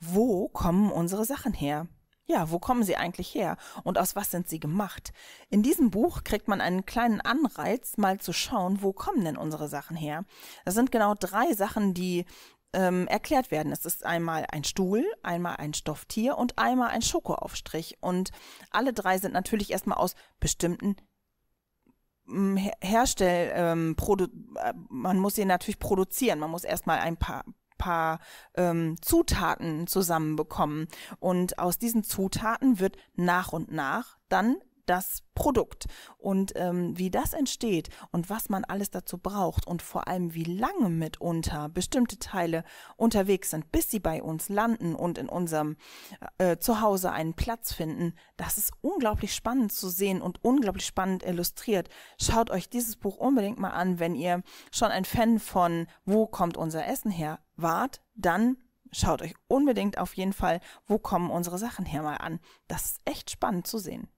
wo kommen unsere Sachen her? Ja, wo kommen sie eigentlich her und aus was sind sie gemacht? In diesem Buch kriegt man einen kleinen Anreiz, mal zu schauen, wo kommen denn unsere Sachen her? Das sind genau drei Sachen, die ähm, erklärt werden. Es ist einmal ein Stuhl, einmal ein Stofftier und einmal ein Schokoaufstrich. Und alle drei sind natürlich erstmal aus bestimmten hm, Her Herstell, ähm, äh, man muss sie natürlich produzieren. Man muss erstmal ein paar paar ähm, Zutaten zusammenbekommen. Und aus diesen Zutaten wird nach und nach dann das Produkt und ähm, wie das entsteht und was man alles dazu braucht und vor allem wie lange mitunter bestimmte Teile unterwegs sind, bis sie bei uns landen und in unserem äh, Zuhause einen Platz finden, das ist unglaublich spannend zu sehen und unglaublich spannend illustriert. Schaut euch dieses Buch unbedingt mal an, wenn ihr schon ein Fan von Wo kommt unser Essen her wart, dann schaut euch unbedingt auf jeden Fall, wo kommen unsere Sachen her mal an. Das ist echt spannend zu sehen.